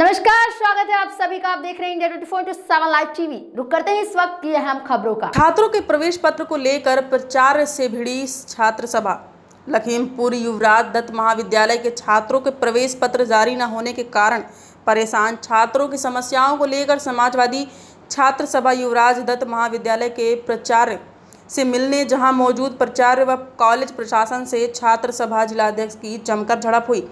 नमस्कार स्वागत है आप सभी का आप देख रहे हैं India twenty four seven live TV रुक करते हैं इस वक्त की अहम खबरों का छात्रों के प्रवेश पत्र को लेकर प्रचार से भिड़ी छात्र सभा लखीमपुर युवराज दत्त महाविद्यालय के छात्रों के प्रवेश पत्र जारी न होने के कारण परेशान छात्रों की समस्याओं को लेकर समाजवादी छात्र सभा युवराज दत्त महाविद्यालय के प्राचार्य से मिलने जहां मौजूद प्राचार्य व कॉलेज प्रशासन से छात्र सभा जिलाध्यक्ष की जमकर झड़प हुई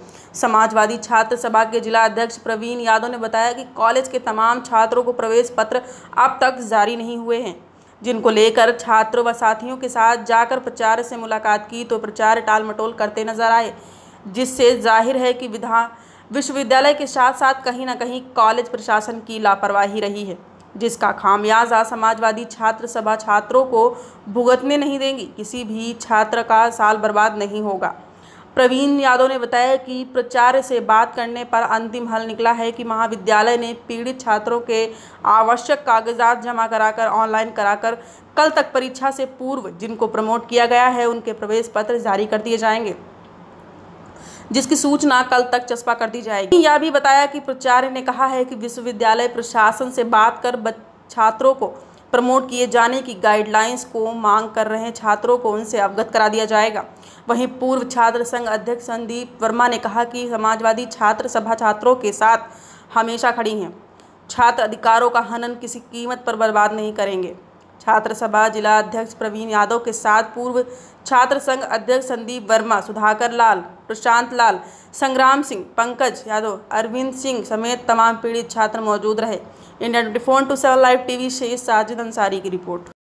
समाजवादी छात्र सभा के जिला अध्यक्ष प्रवीण यादव ने बताया कि कॉलेज के तमाम छात्रों को प्रवेश पत्र अब तक जारी नहीं हुए हैं जिनको लेकर छात्रों व साथियों के साथ जाकर प्रचार से मुलाकात की तो प्रचार टाल मटोल करते नजर आए जिससे जाहिर है कि विधा विश्वविद्यालय के साथ साथ कहीं ना कहीं कॉलेज प्रशासन की लापरवाही रही है जिसका खामियाजा समाजवादी छात्र सभा छात्रों को भुगतने नहीं देंगी किसी भी छात्र का साल बर्बाद नहीं होगा प्रवीण यादव ने बताया कि प्रचार से बात करने पर अंतिम हल निकला है कि महाविद्यालय ने पीड़ित छात्रों के आवश्यक कागजात जमा कराकर ऑनलाइन कराकर कल तक परीक्षा से पूर्व जिनको प्रमोट किया गया है उनके प्रवेश पत्र जारी कर दिए जाएंगे जिसकी सूचना कल तक चस्पा कर दी जाएगी यह भी बताया कि प्राचार्य ने कहा है कि विश्वविद्यालय प्रशासन से बात कर छात्रों को प्रमोट किए जाने की गाइडलाइंस को मांग कर रहे छात्रों को उनसे अवगत करा दिया जाएगा वहीं पूर्व छात्र संघ अध्यक्ष संदीप वर्मा ने कहा कि समाजवादी छात्र सभा छात्रों के साथ हमेशा खड़ी हैं छात्र अधिकारों का हनन किसी कीमत पर बर्बाद नहीं करेंगे छात्र सभा जिला अध्यक्ष प्रवीण यादव के साथ पूर्व छात्र संघ अध्यक्ष संदीप वर्मा सुधाकर लाल प्रशांत लाल संग्राम सिंह पंकज यादव अरविंद सिंह समेत तमाम पीड़ित छात्र मौजूद रहे India twenty four two seven live TV से साजिद अंसारी की रिपोर्ट